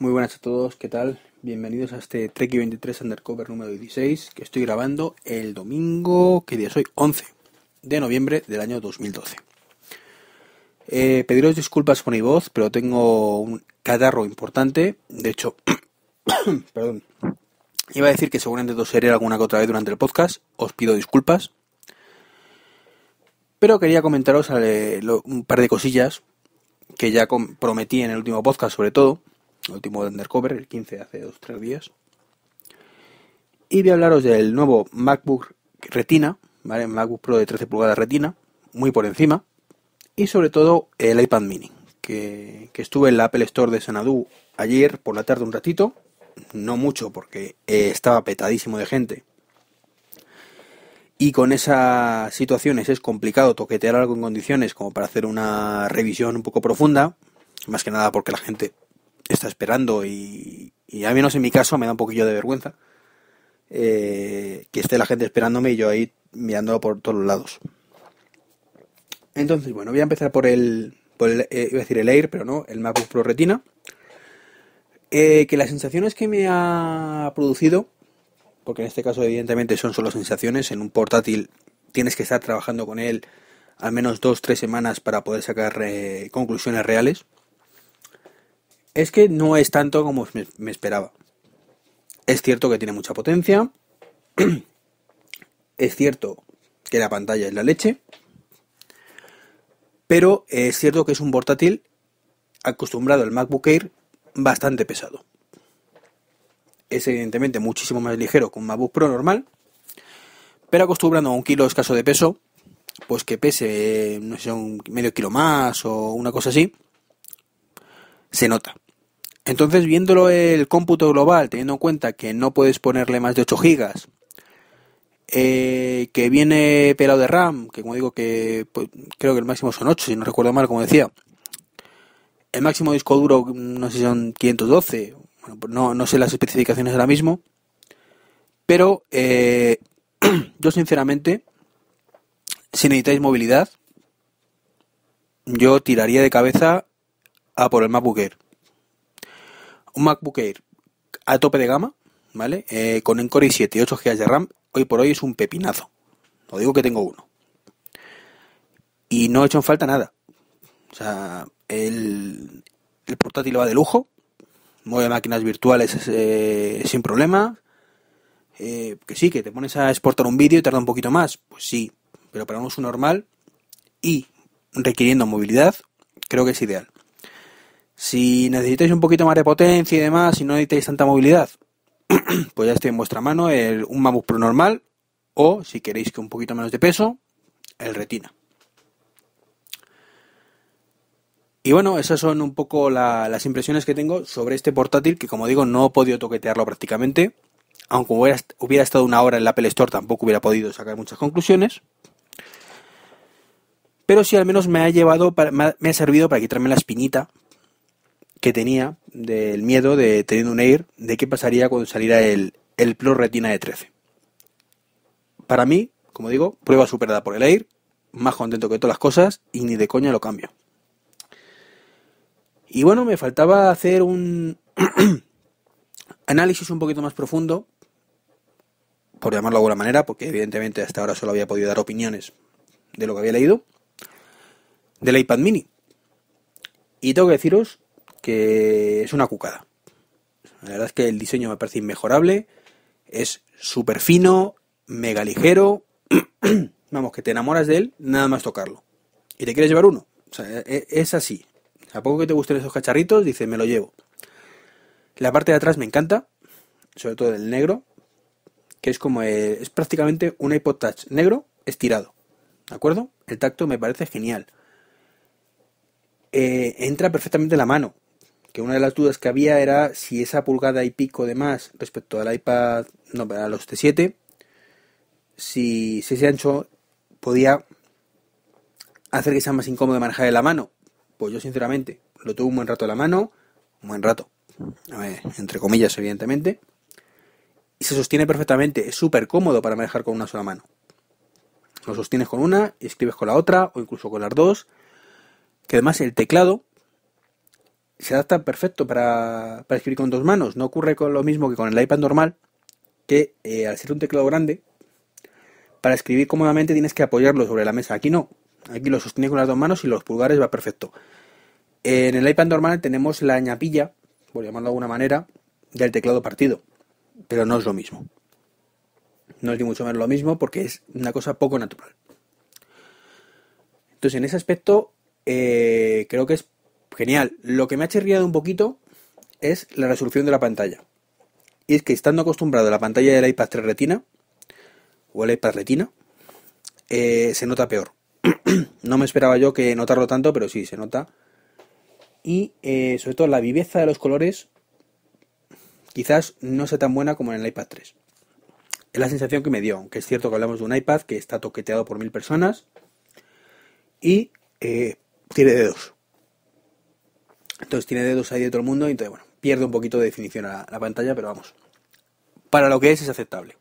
Muy buenas a todos, ¿qué tal? Bienvenidos a este Trek 23 Undercover número 16 que estoy grabando el domingo, que día soy 11 de noviembre del año 2012. Eh, pediros disculpas por mi voz, pero tengo un catarro importante. De hecho, perdón, iba a decir que seguramente seré alguna que otra vez durante el podcast. Os pido disculpas. Pero quería comentaros eh, un par de cosillas que ya prometí en el último podcast, sobre todo el último de Undercover, el 15 de hace 2-3 días. Y voy a hablaros del nuevo MacBook Retina, ¿vale? MacBook Pro de 13 pulgadas Retina, muy por encima. Y sobre todo el iPad mini, que, estuve en la Apple Store de Sanadú ayer por la tarde un ratito. No mucho porque eh, estaba petadísimo de gente. Y con esas situaciones es complicado toquetear algo en condiciones como para hacer una revisión un poco profunda. Más que nada porque la gente está esperando y, al menos en mi caso me da un poquillo de vergüenza eh, que esté la gente esperándome y yo ahí mirándolo por todos los lados. Entonces, bueno, voy a empezar por el, por eh, iba a decir el Air, pero no, el MacBook Pro Retina. Eh, que las sensaciones que me ha producido, porque en este caso evidentemente son solo sensaciones, en un portátil tienes que estar trabajando con él al menos dos, tres semanas para poder sacar conclusiones reales es que no es tanto como me, esperaba. Es cierto que tiene mucha potencia. es cierto que la pantalla es la leche. Pero es cierto que es un portátil acostumbrado al MacBook Air bastante pesado. Es evidentemente muchísimo más ligero que un MacBook Pro normal. Pero acostumbrando a un kilo escaso de peso, pues que pese, no sé, un medio kilo más o una cosa así, se nota. Entonces, viéndolo el cómputo global, teniendo en cuenta que no puedes ponerle más de 8 GB, eh, que viene pelado de RAM, que como digo, que pues, creo que el máximo son 8, si no recuerdo mal, como decía. El máximo disco duro, no sé si son 512, pues no, sé las especificaciones ahora mismo. Pero eh, yo sinceramente, si necesitáis movilidad, yo tiraría de cabeza a por el MacBook MacBook Air a tope de gama, ¿vale? Eh, con Encore i7 y 8 GB de RAM, hoy por hoy es un pepinazo. No digo que tengo uno. Y no he hecho en falta nada. O sea, el, portátil va de lujo, mueve máquinas virtuales eh, sin problema. Eh, que sí, que te pones a exportar un vídeo y tarda un poquito más, pues sí, pero para un uso normal y requiriendo movilidad, creo que es ideal. Si necesitáis un poquito más de potencia y demás, si no necesitáis tanta movilidad, pues ya está en vuestra mano un MacBook Pro normal o, si queréis que un poquito menos de peso, el Retina. Y bueno, esas son un poco las impresiones que tengo sobre este portátil que, como digo, no he podido toquetearlo prácticamente. Aunque hubiera, estado una hora en la Apple Store, tampoco hubiera podido sacar muchas conclusiones pero sí al menos me ha llevado, me ha, servido para quitarme la espinita, que tenía del miedo de teniendo un Air de qué pasaría cuando saliera el, el Plus Retina de 13. Para mí, como digo, prueba superada por el Air, más contento que todas las cosas y ni de coña lo cambio. Y bueno, me faltaba hacer un análisis un poquito más profundo, por llamarlo de alguna manera, porque evidentemente hasta ahora solo había podido dar opiniones de lo que había leído, del iPad mini. Y tengo que deciros que es una cucada. La verdad es que el diseño me parece inmejorable, es súper fino, mega ligero, vamos, que te enamoras de él nada más tocarlo. Y te quieres llevar uno. E, e, es así. ¿A poco que te gusten esos cacharritos? Dice, me lo llevo. La parte de atrás me encanta, sobre todo el negro, que es como eh, es prácticamente un iPod Touch negro estirado. ¿De acuerdo? El tacto me parece genial. Eh, entra perfectamente en la mano que una de las dudas que había era si esa pulgada y pico de más respecto al iPad, no, a los T7, si, ese ancho podía hacer que sea más incómodo manejar en la mano. Pues yo, sinceramente, lo tuve un buen rato en la mano, un buen rato, entre comillas, evidentemente, y se sostiene perfectamente, es súper cómodo para manejar con una sola mano. Lo sostienes con una, y escribes con la otra, o incluso con las dos, que además el teclado se adapta perfecto para, escribir con dos manos. No ocurre con lo mismo que con el iPad normal, que eh, al ser un teclado grande, para escribir cómodamente tienes que apoyarlo sobre la mesa. Aquí no, aquí lo sostiene con las dos manos y los pulgares va perfecto. En el iPad normal tenemos la ñapilla, por llamarlo de alguna manera, del teclado partido, pero no es lo mismo. No es ni mucho menos lo mismo porque es una cosa poco natural. Entonces, en ese aspecto, eh, creo que es Genial. Lo que me ha chirriado un poquito es la resolución de la pantalla. Y es que estando acostumbrado a la pantalla del iPad 3 Retina, o el iPad Retina, eh, se nota peor. no me esperaba yo que notarlo tanto, pero sí, se nota. Y eh, sobre todo la viveza de los colores quizás no sea tan buena como en el iPad 3. Es la sensación que me dio, aunque es cierto que hablamos de un iPad que está toqueteado por mil personas y eh, tiene dedos. Entonces tiene dedos ahí de todo el mundo y entonces, bueno, pierde un poquito de definición a la, pantalla, pero vamos. Para lo que es, es aceptable.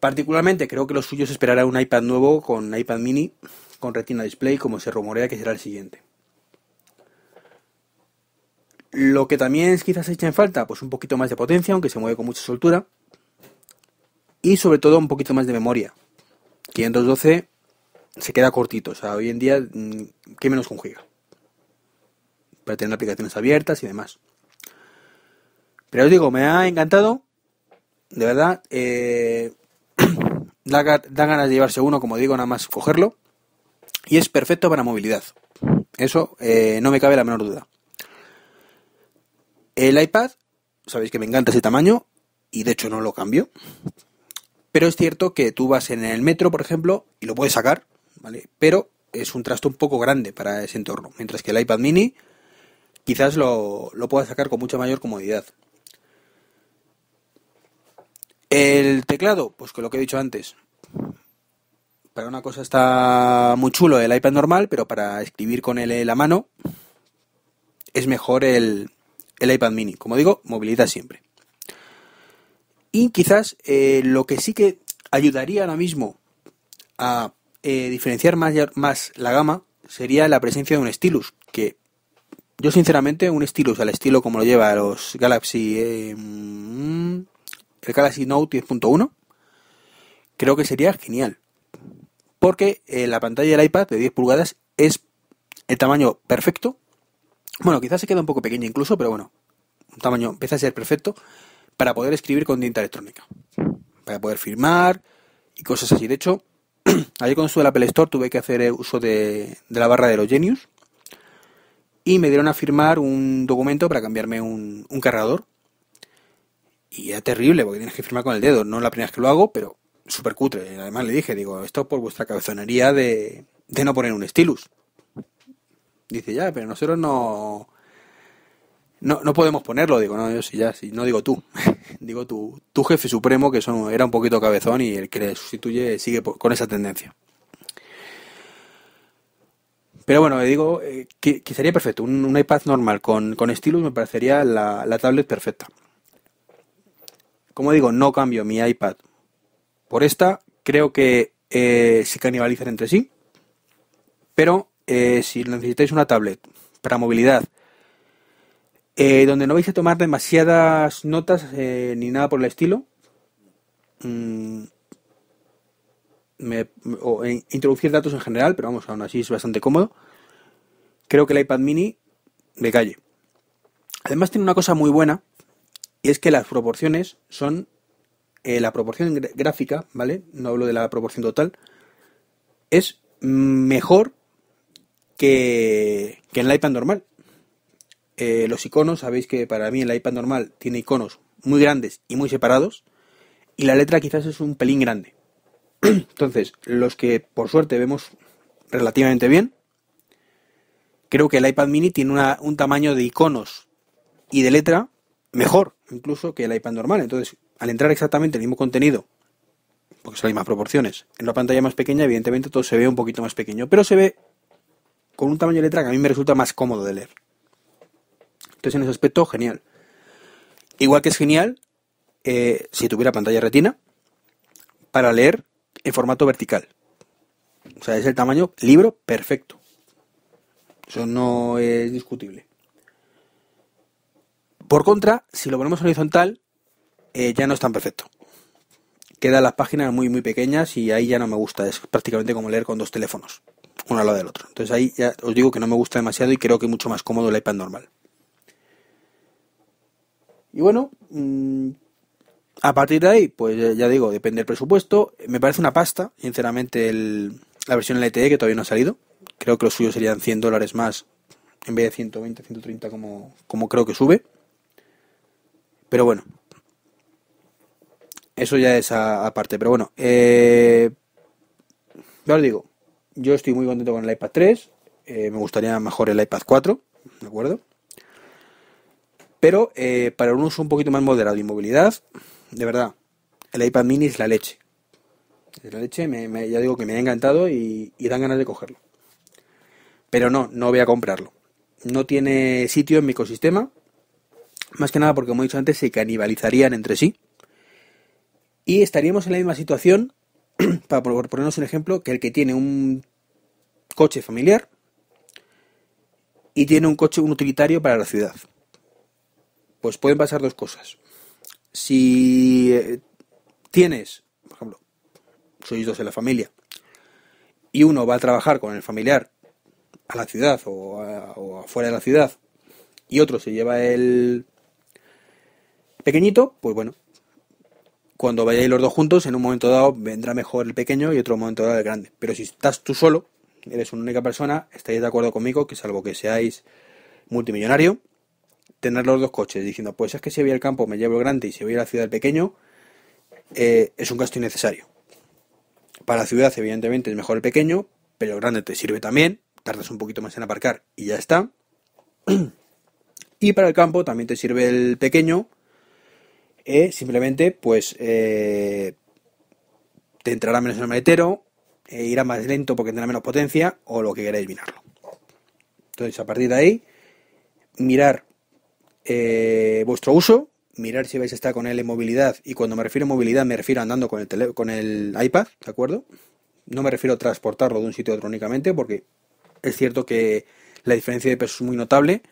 Particularmente creo que los suyos esperarán un iPad nuevo con iPad mini con Retina Display como se rumorea que será el siguiente. Lo que también es, quizás echa en falta, pues un poquito más de potencia, aunque se mueve con mucha soltura. Y sobre todo un poquito más de memoria. 512 se queda cortito, o sea, hoy en día, mm, ¿qué menos con para tener aplicaciones abiertas y demás. Pero os digo, me ha encantado, de verdad, eh, da, ganas de llevarse uno, como digo, nada más cogerlo, y es perfecto para movilidad. Eso eh, no me cabe la menor duda. El iPad, sabéis que me encanta ese tamaño, y de hecho no lo cambio, pero es cierto que tú vas en el metro, por ejemplo, y lo puedes sacar, ¿vale? Pero es un trasto un poco grande para ese entorno, mientras que el iPad mini quizás lo, pueda sacar con mucha mayor comodidad. El teclado, pues que lo que he dicho antes, para una cosa está muy chulo el iPad normal, pero para escribir con él la mano es mejor el, iPad mini. Como digo, movilidad siempre. Y quizás eh, lo que sí que ayudaría ahora mismo a eh, diferenciar más, más, la gama sería la presencia de un stylus, que yo, sinceramente, un Stylus al estilo como lo lleva los Galaxy. Em, el Galaxy Note 10.1, creo que sería genial. Porque eh, la pantalla del iPad de 10 pulgadas es el tamaño perfecto. Bueno, quizás se queda un poco pequeña incluso, pero bueno, un tamaño empieza a ser perfecto para poder escribir con tinta electrónica, para poder firmar y cosas así. De hecho, ayer cuando estuve el Apple Store tuve que hacer uso de, de la barra de los Genius y me dieron a firmar un documento para cambiarme un, cargador. Y era terrible, porque tienes que firmar con el dedo. No es la primera vez que lo hago, pero súper cutre. Además le dije, digo, esto por vuestra cabezonería de, de no poner un stylus. Dice, ya, pero nosotros no, no, no podemos ponerlo. Digo, no, yo sí, ya, si, no digo tú. digo tu, tu jefe supremo, que son, era un poquito cabezón y el que le sustituye sigue con esa tendencia. Pero bueno, digo eh, que, sería perfecto. Un, iPad normal con, con, me parecería la, tablet perfecta. Como digo, no cambio mi iPad por esta. Creo que eh, se canibalizan entre sí. Pero eh, si necesitáis una tablet para movilidad, donde no vais a tomar demasiadas notas ni nada por el estilo, mm, o eh, introducir datos en general, pero vamos, aún así es bastante cómodo. Creo que el iPad mini de calle. Además tiene una cosa muy buena, y es que las proporciones son eh, la proporción gráfica, ¿vale? No hablo de la proporción total, es mejor que, que en el iPad normal. Eh, los iconos, sabéis que para mí el iPad normal tiene iconos muy grandes y muy separados, y la letra quizás es un pelín grande. Entonces, los que por suerte vemos relativamente bien, creo que el iPad mini tiene un tamaño de iconos y de letra mejor incluso que el iPad normal. Entonces, al entrar exactamente el mismo contenido, porque son las mismas proporciones, en una pantalla más pequeña, evidentemente todo se ve un poquito más pequeño, pero se ve con un tamaño de letra que a mí me resulta más cómodo de leer. Entonces, en ese aspecto, genial. Igual que es genial eh, si tuviera pantalla retina para leer en formato vertical. O sea, es el tamaño libro perfecto. Eso no es discutible. Por contra, si lo ponemos horizontal, eh, ya no es tan perfecto. Quedan las páginas muy, muy pequeñas y ahí ya no me gusta. Es prácticamente como leer con dos teléfonos, uno al lado del otro. Entonces ahí ya os digo que no me gusta demasiado y creo que es mucho más cómodo el iPad normal. Y bueno, mm, a partir de ahí, pues ya digo, depende del presupuesto. Me parece una pasta, sinceramente, la versión LTE que todavía no ha salido. Creo que los suyos serían 100 dólares más en vez de 120, 130 como, como creo que sube. Pero bueno, eso ya es aparte. Pero bueno, eh, ya os digo, yo estoy muy contento con el iPad 3. Eh, me gustaría mejor el iPad 4, ¿de acuerdo? Pero eh, para un uso un poquito más moderado y movilidad, de verdad, el iPad mini es la leche. Es la leche, me, ya digo que me ha encantado y, dan ganas de cogerlo. Pero no, no voy a comprarlo. No tiene sitio en mi ecosistema. Más que nada porque, como he dicho antes, se canibalizarían entre sí. Y estaríamos en la misma situación, para ponernos un ejemplo, que el que tiene un coche familiar y tiene un coche, utilitario para la ciudad. Pues pueden pasar dos cosas si eh, tienes, por ejemplo, sois dos en la familia, y uno va a trabajar con el familiar a la ciudad o, afuera de la ciudad, y otro se lleva el pequeñito, pues bueno, cuando vayáis los dos juntos, en un momento dado vendrá mejor el pequeño y otro momento dado el grande. Pero si estás tú solo, eres una única persona, estaréis de acuerdo conmigo que salvo que seáis multimillonario, tener los dos coches diciendo, pues es que si voy al campo me llevo el grande y si voy a la ciudad el pequeño, eh, es un gasto innecesario. Para la ciudad, evidentemente, es mejor el pequeño, pero el grande te sirve también, tardas un poquito más en aparcar y ya está. y para el campo también te sirve el pequeño, eh, simplemente pues eh, te entrará menos en el maletero, irá más lento porque tendrá menos potencia o lo que queráis mirarlo. Entonces, a partir de ahí, mirar eh, vuestro uso, mirar si vais a estar con él en movilidad, y cuando me refiero a movilidad me refiero a andando con el, con el iPad, ¿de acuerdo? No me refiero a transportarlo de un sitio a otro únicamente, porque es cierto que la diferencia de peso es muy notable,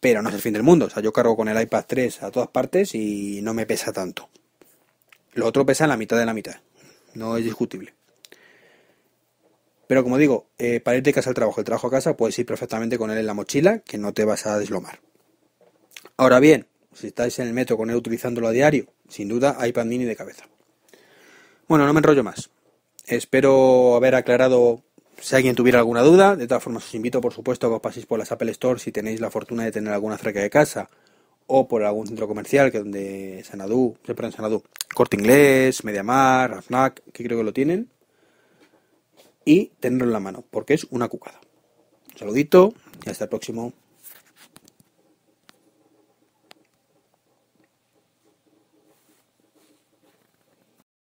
pero no es el fin del mundo. O sea, yo cargo con el iPad 3 a todas partes y no me pesa tanto. Lo otro pesa la mitad de la mitad. No es discutible. Pero como digo, eh, para ir de casa al trabajo, el trabajo a casa, puedes ir perfectamente con él en la mochila, que no te vas a deslomar. Ahora bien, si estáis en el metro con él utilizándolo a diario, sin duda hay pandini de cabeza. Bueno, no me enrollo más. Espero haber aclarado si alguien tuviera alguna duda. De todas formas, os invito, por supuesto, a que os paséis por las Apple Store si tenéis la fortuna de tener alguna cerca de casa o por algún centro comercial que donde Sanadú, siempre en Sanadú, Corte Inglés, Mediamar, Fnac, que creo que lo tienen, y tenerlo en la mano, porque es una cucada. Un saludito y hasta el próximo.